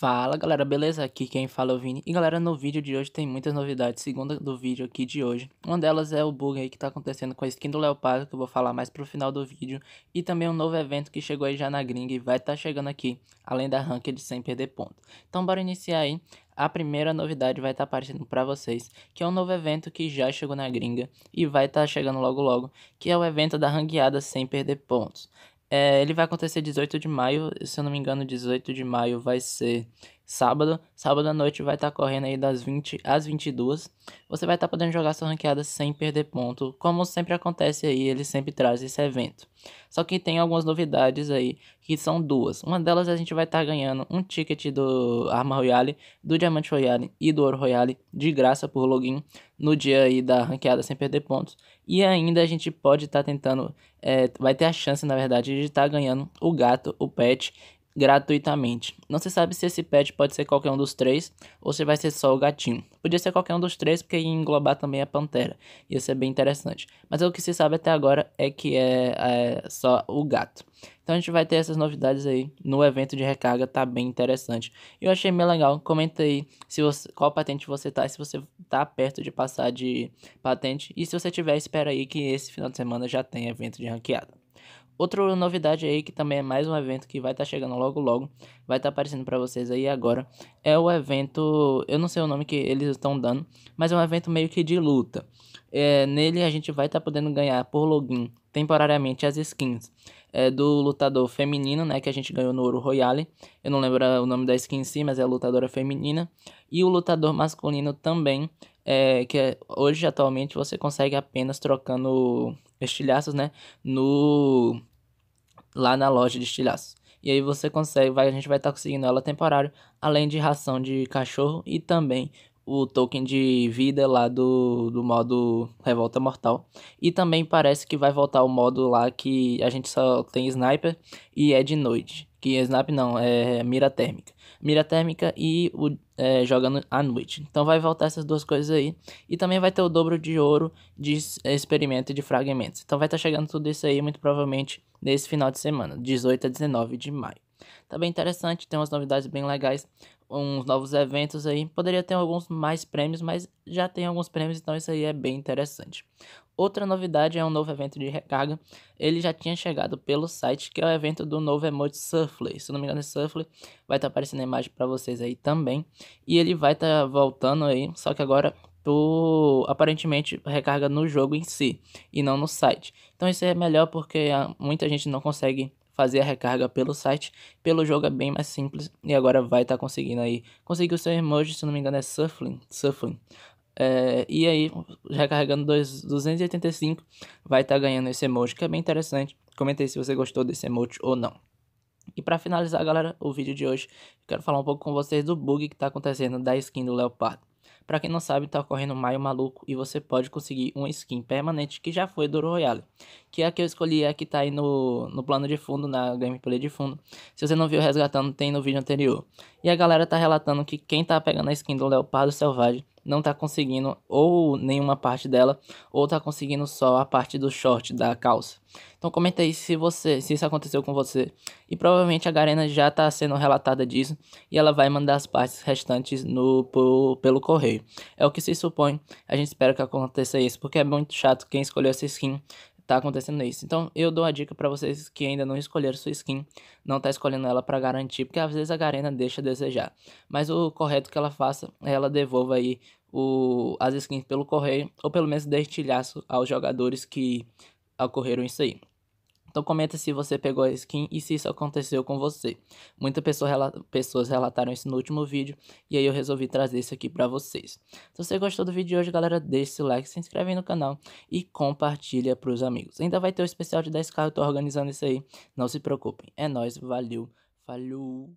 Fala galera, beleza? Aqui quem fala é o Vini. E galera, no vídeo de hoje tem muitas novidades, segunda do vídeo aqui de hoje. Uma delas é o bug aí que tá acontecendo com a skin do Leopardo, que eu vou falar mais pro final do vídeo. E também um novo evento que chegou aí já na gringa e vai estar tá chegando aqui, além da ranked sem perder ponto. Então bora iniciar aí. A primeira novidade vai estar tá aparecendo para vocês, que é um novo evento que já chegou na gringa e vai estar tá chegando logo logo, que é o evento da ranqueada sem perder pontos. É, ele vai acontecer 18 de maio, se eu não me engano, 18 de maio vai ser sábado. Sábado à noite vai estar tá correndo aí das 20 às 22. Você vai estar tá podendo jogar sua ranqueada sem perder ponto, como sempre acontece aí, ele sempre traz esse evento. Só que tem algumas novidades aí, que são duas. Uma delas a gente vai estar tá ganhando um ticket do Arma Royale, do Diamante Royale e do Ouro Royale de graça por login no dia aí da ranqueada sem perder pontos. E ainda a gente pode estar tá tentando, é, vai ter a chance na verdade de estar tá ganhando o gato, o pet gratuitamente. Não se sabe se esse pet pode ser qualquer um dos três ou se vai ser só o gatinho. Podia ser qualquer um dos três, porque ia englobar também a pantera. Ia ser bem interessante. Mas é o que se sabe até agora é que é, é só o gato. Então a gente vai ter essas novidades aí no evento de recarga, tá bem interessante. Eu achei meio legal. Comenta aí se você, qual patente você tá, se você tá perto de passar de patente. E se você tiver, espera aí que esse final de semana já tem evento de ranqueada. Outra novidade aí, que também é mais um evento que vai estar tá chegando logo logo, vai estar tá aparecendo para vocês aí agora, é o evento, eu não sei o nome que eles estão dando, mas é um evento meio que de luta. É, nele a gente vai estar tá podendo ganhar por login temporariamente as skins é, do lutador feminino, né, que a gente ganhou no Ouro Royale. Eu não lembro o nome da skin em si, mas é a lutadora feminina. E o lutador masculino também, é, que é, hoje atualmente você consegue apenas trocando estilhaços, né, no lá na loja de estilhaços. E aí você consegue, vai, a gente vai estar tá conseguindo ela temporário, além de ração de cachorro e também o token de vida lá do, do modo Revolta Mortal. E também parece que vai voltar o modo lá que a gente só tem sniper e é de noite. Que é sniper não, é mira térmica. Mira térmica e o, é, jogando à noite. Então vai voltar essas duas coisas aí. E também vai ter o dobro de ouro de experimento e de fragmentos. Então vai estar tá chegando tudo isso aí muito provavelmente nesse final de semana, 18 a 19 de maio. Tá bem interessante, tem umas novidades bem legais, uns novos eventos aí. Poderia ter alguns mais prêmios, mas já tem alguns prêmios, então isso aí é bem interessante. Outra novidade é um novo evento de recarga. Ele já tinha chegado pelo site, que é o evento do novo emote Surfly. Se não me engano, é Surfly. Vai estar tá aparecendo a imagem para vocês aí também. E ele vai estar tá voltando aí, só que agora por aparentemente recarga no jogo em si e não no site. Então isso é melhor porque ah, muita gente não consegue fazer a recarga pelo site, pelo jogo é bem mais simples e agora vai estar tá conseguindo aí. Conseguiu seu emoji, se não me engano é Suffling. Surfling. É, e aí, recarregando dois, 285, vai estar tá ganhando esse emoji, que é bem interessante. aí se você gostou desse emoji ou não. E para finalizar, galera, o vídeo de hoje, quero falar um pouco com vocês do bug que está acontecendo da skin do Leopardo. Para quem não sabe, está ocorrendo Maio Maluco e você pode conseguir uma skin permanente que já foi do Royale, que é a que eu escolhi, é a que está aí no, no plano de fundo, na gameplay de fundo. Se você não viu resgatando, tem no vídeo anterior. E a galera tá relatando que quem tá pegando a skin do Leopardo Selvagem não tá conseguindo ou nenhuma parte dela, ou tá conseguindo só a parte do short da calça. Então comenta aí se você, se isso aconteceu com você. E provavelmente a Garena já tá sendo relatada disso e ela vai mandar as partes restantes no por, pelo correio. É o que se supõe. A gente espera que aconteça isso, porque é muito chato quem escolheu essa skin tá acontecendo isso. Então, eu dou a dica para vocês que ainda não escolheram sua skin, não tá escolhendo ela para garantir, porque às vezes a Garena deixa a desejar. Mas o correto que ela faça é ela devolva aí o, as skins pelo correio, ou pelo menos dê estilhaço aos jogadores que ocorreram isso aí. Então comenta se você pegou a skin e se isso aconteceu com você. Muitas pessoa pessoas relataram isso no último vídeo e aí eu resolvi trazer isso aqui para vocês. Se você gostou do vídeo de hoje, galera, deixa seu like, se inscreve aí no canal e compartilha para os amigos. Ainda vai ter o especial de 10k, eu tô organizando isso aí, não se preocupem. É nóis, valeu, falou!